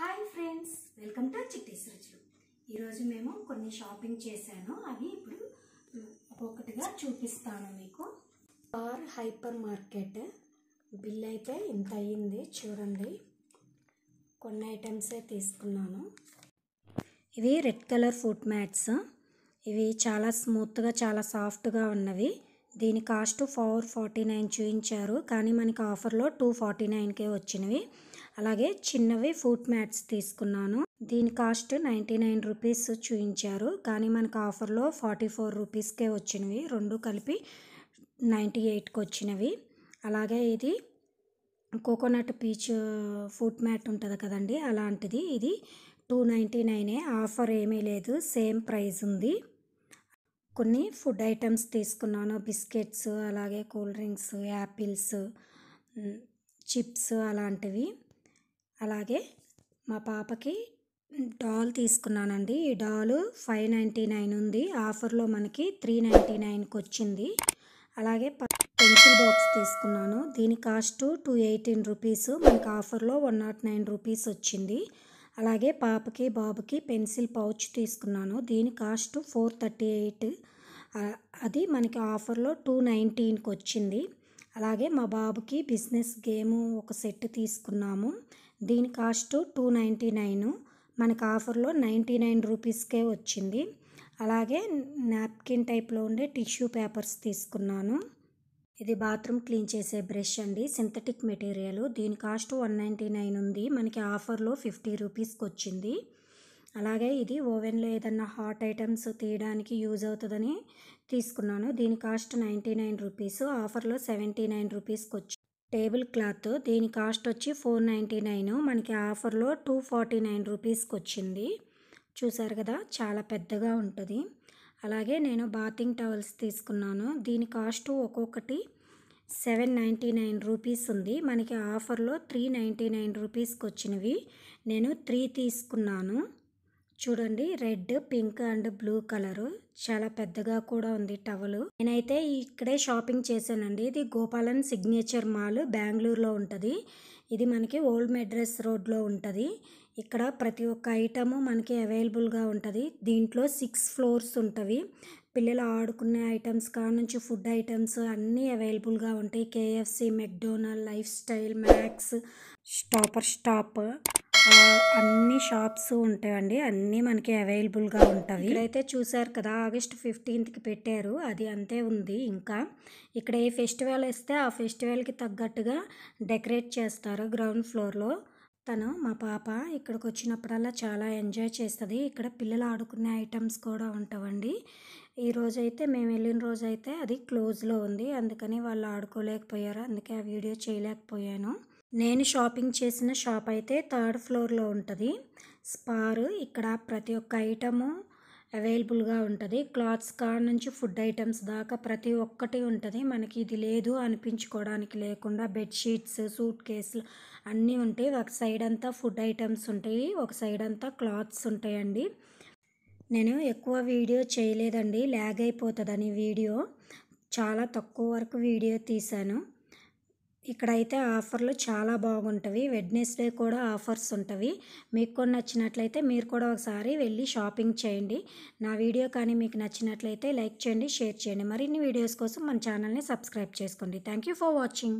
hi friends welcome to Chitti's రుచులు ఈరోజు మేము కొన్ని షాపింగ్ చేశాను అవి ఇప్పుడు ఒక్కొక్కటిగా చూపిస్తాను మీకు స్టార్ హైపర్ మార్కెట్ బిల్ అయితే ఇంత అయ్యింది చూడండి కొన్ని ఐటమ్సే తీసుకున్నాను ఇవి రెడ్ కలర్ ఫుట్ మ్యాట్స్ ఇవి చాలా స్మూత్గా చాలా సాఫ్ట్గా ఉన్నవి దీని కాస్ట్ ఫోర్ ఫార్టీ నైన్ చూపించారు కానీ మనకి ఆఫర్లో టూ ఫార్టీ నైన్కే వచ్చినవి అలాగే చిన్నవి ఫుట్ మ్యాట్స్ తీసుకున్నాను దీని కాస్ట్ నైంటీ నైన్ రూపీస్ చూయించారు కానీ మనకు ఆఫర్లో ఫార్టీ ఫోర్ రూపీస్కే వచ్చినవి రెండు కలిపి నైంటీ ఎయిట్కి వచ్చినవి అలాగే ఇది కోకోనట్ పీచ్ ఫుట్ మ్యాట్ ఉంటుంది కదండి అలాంటిది ఇది టూ నైంటీ నైనే ఆఫర్ ఏమీ లేదు సేమ్ ప్రైస్ ఉంది కొన్ని ఫుడ్ ఐటమ్స్ తీసుకున్నాను బిస్కెట్స్ అలాగే కూల్ డ్రింక్స్ యాపిల్స్ చిప్స్ అలాంటివి అలాగే మా పాపకి డాల్ తీసుకున్నానండి ఈ డాల్ ఫైవ్ నైంటీ నైన్ ఉంది ఆఫర్లో మనకి త్రీ నైంటీ నైన్కి వచ్చింది అలాగే పెన్సిల్ బాక్స్ తీసుకున్నాను దీని కాస్ట్ టూ ఎయిటీన్ రూపీస్ మనకి ఆఫర్లో వన్ నాట్ నైన్ రూపీస్ వచ్చింది అలాగే పాపకి బాబుకి పెన్సిల్ పౌచ్ తీసుకున్నాను దీని కాస్ట్ ఫోర్ థర్టీ ఎయిట్ అది మనకి ఆఫర్లో టూ నైంటీన్కి వచ్చింది అలాగే మా బాబుకి బిజినెస్ గేమ్ ఒక సెట్ తీసుకున్నాము దీని కాస్ట్ టూ నైంటీ నైన్ మనకు ఆఫర్లో నైంటీ నైన్ రూపీస్కే వచ్చింది అలాగే నాప్కిన్ టైప్లో ఉండే టిష్యూ పేపర్స్ తీసుకున్నాను ఇది బాత్రూమ్ క్లీన్ చేసే బ్రష్ అండి సింథటిక్ మెటీరియల్ దీని కాస్ట్ వన్ నైంటీ నైన్ ఉంది మనకి ఆఫర్లో ఫిఫ్టీ రూపీస్కి వచ్చింది అలాగే ఇది ఓవెన్లో ఏదన్నా హాట్ ఐటమ్స్ తీయడానికి యూజ్ అవుతుందని తీసుకున్నాను దీని కాస్ట్ నైంటీ నైన్ రూపీస్ ఆఫర్లో సెవెంటీ నైన్ రూపీస్కి వచ్చింది టేబుల్ క్లాత్ దీని కాస్ట్ వచ్చి ఫోర్ నైంటీ నైన్ మనకి ఆఫర్లో టూ ఫార్టీ నైన్ రూపీస్కి వచ్చింది చూసారు కదా చాలా పెద్దగా ఉంటుంది అలాగే నేను బాతింగ్ టవల్స్ తీసుకున్నాను దీని కాస్ట్ ఒక్కొక్కటి సెవెన్ నైంటీ నైన్ రూపీస్ ఉంది మనకి ఆఫర్లో త్రీ నైంటీ నైన్ రూపీస్కి వచ్చినవి నేను త్రీ తీసుకున్నాను చూడండి red pink and blue colour చాలా పెద్దగా కూడా ఉంది టవల్ నేనైతే ఇక్కడే షాపింగ్ చేశానండి ఇది గోపాలన్ సిగ్నేచర్ మాల్ బెంగళూరులో ఉంటుంది ఇది మనకి ఓల్డ్ మెడ్రస్ రోడ్లో ఉంటుంది ఇక్కడ ప్రతి ఒక్క ఐటము మనకి అవైలబుల్గా ఉంటుంది దీంట్లో సిక్స్ ఫ్లోర్స్ ఉంటవి పిల్లలు ఆడుకునే ఐటమ్స్ కాడ నుంచి ఫుడ్ ఐటమ్స్ అన్నీ అవైలబుల్గా ఉంటాయి KFC McDonald lifestyle max stopper stop అన్ని షాప్స్ ఉంటాయండి అన్నీ మనకి అవైలబుల్గా ఉంటాయి ఇక్కడైతే చూసారు కదా ఆగస్ట్ ఫిఫ్టీన్త్కి పెట్టారు అది అంతే ఉంది ఇంకా ఇక్కడ ఏ ఫెస్టివల్ ఇస్తే ఆ ఫెస్టివల్కి తగ్గట్టుగా డెకరేట్ చేస్తారు గ్రౌండ్ ఫ్లోర్లో తను మా పాప ఇక్కడికి వచ్చినప్పుడల్లా చాలా ఎంజాయ్ చేస్తుంది ఇక్కడ పిల్లలు ఆడుకునే ఐటమ్స్ కూడా ఉంటావండి ఈ రోజైతే మేము వెళ్ళిన రోజైతే అది క్లోజ్లో ఉంది అందుకని వాళ్ళు ఆడుకోలేకపోయారు అందుకే ఆ వీడియో చేయలేకపోయాను నేను షాపింగ్ చేసిన షాప్ అయితే థర్డ్ ఫ్లోర్లో ఉంటుంది స్పారు ఇక్కడ ప్రతి ఒక్క ఐటము అవైలబుల్గా ఉంటుంది క్లాత్స్ కాడ నుంచి ఫుడ్ ఐటమ్స్ దాకా ప్రతి ఒక్కటి ఉంటుంది మనకి ఇది లేదు అనిపించుకోవడానికి లేకుండా బెడ్షీట్స్ సూట్ కేసులు అన్నీ ఉంటాయి ఒక సైడ్ అంతా ఫుడ్ ఐటమ్స్ ఉంటాయి ఒక సైడ్ అంతా క్లాత్స్ ఉంటాయండి నేను ఎక్కువ వీడియో చేయలేదండి ల్యాగ్ అయిపోతుందని వీడియో చాలా తక్కువ వరకు వీడియో తీశాను ఇక్కడైతే ఆఫర్లు చాలా బాగుంటవి వెడ్నెస్డే కూడా ఆఫర్స్ ఉంటవి మీకు కూడా నచ్చినట్లయితే మీరు కూడా ఒకసారి వెళ్ళి షాపింగ్ చేయండి నా వీడియో కానీ మీకు నచ్చినట్లయితే లైక్ చేయండి షేర్ చేయండి మరిన్ని వీడియోస్ కోసం మన ఛానల్ని సబ్స్క్రైబ్ చేసుకోండి థ్యాంక్ యూ ఫర్ వాచింగ్